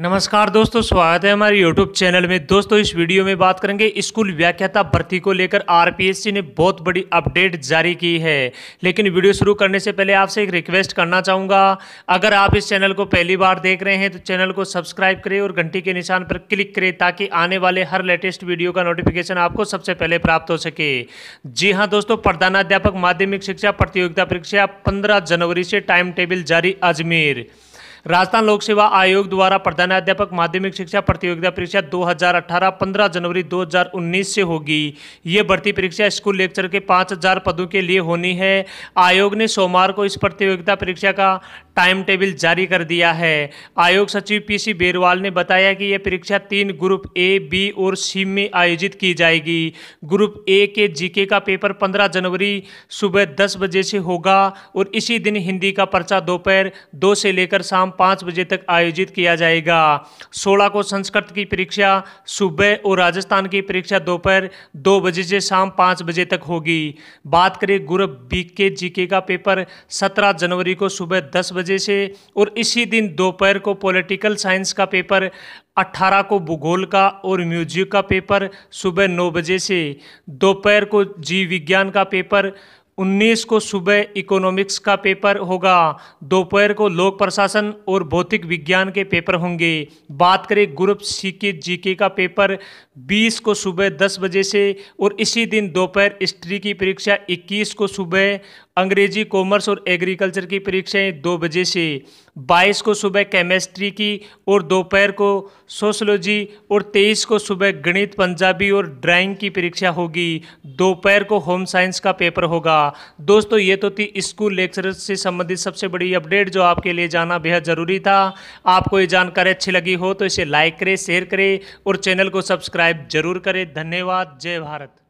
नमस्कार दोस्तों स्वागत है हमारे यूट्यूब चैनल में दोस्तों इस वीडियो में बात करेंगे स्कूल व्याख्याता भर्ती को लेकर आरपीएससी ने बहुत बड़ी अपडेट जारी की है लेकिन वीडियो शुरू करने से पहले आपसे एक रिक्वेस्ट करना चाहूँगा अगर आप इस चैनल को पहली बार देख रहे हैं तो चैनल को सब्सक्राइब करें और घंटी के निशान पर क्लिक करें ताकि आने वाले हर लेटेस्ट वीडियो का नोटिफिकेशन आपको सबसे पहले प्राप्त हो सके जी हाँ दोस्तों प्रधानाध्यापक माध्यमिक शिक्षा प्रतियोगिता परीक्षा पंद्रह जनवरी से टाइम टेबल जारी अजमेर राजस्थान लोक सेवा आयोग द्वारा प्रधानाध्यापक माध्यमिक शिक्षा प्रतियोगिता परीक्षा 2018 15 जनवरी 2019 से होगी ये भर्ती परीक्षा स्कूल लेक्चर के 5000 पदों के लिए होनी है आयोग ने सोमवार को इस प्रतियोगिता परीक्षा का टाइम टेबल जारी कर दिया है आयोग सचिव पीसी बेरवाल ने बताया कि यह परीक्षा तीन ग्रुप ए बी और सी में आयोजित की जाएगी ग्रुप ए के जीके का पेपर 15 जनवरी सुबह 10 बजे से होगा और इसी दिन हिंदी का पर्चा दोपहर दो, से लेकर शाम पाँच बजे तक आयोजित किया जाएगा सोलह को संस्कृत की परीक्षा सुबह और राजस्थान की परीक्षा दोपहर दो, बजे से शाम पाँच बजे तक होगी बात करें ग्रुप बी के जीके का पेपर सत्रह जनवरी को सुबह दस बजे बजे से और इसी दिन दोपहर को पॉलिटिकल साइंस का पेपर 18 को भूगोल का और म्यूजिक का पेपर सुबह नौ बजे से दोपहर को जीव विज्ञान का पेपर 19 को सुबह इकोनॉमिक्स का पेपर होगा दोपहर को लोक प्रशासन और भौतिक विज्ञान के पेपर होंगे बात करें ग्रुप सी के जी के का पेपर 20 को सुबह 10 बजे से और इसी दिन दोपहर हिस्ट्री की परीक्षा 21 को सुबह अंग्रेजी कॉमर्स और एग्रीकल्चर की परीक्षाएं दो बजे से बाईस को सुबह केमिस्ट्री की और दोपहर को सोशलॉजी और तेईस को सुबह गणित पंजाबी और ड्राइंग की परीक्षा होगी दोपहर को होम साइंस का पेपर होगा दोस्तों ये तो थी स्कूल लेक्चर से संबंधित सबसे बड़ी अपडेट जो आपके लिए जाना बेहद ज़रूरी था आपको ये जानकारी अच्छी लगी हो तो इसे लाइक करें शेयर करें और चैनल को सब्सक्राइब जरूर करें धन्यवाद जय भारत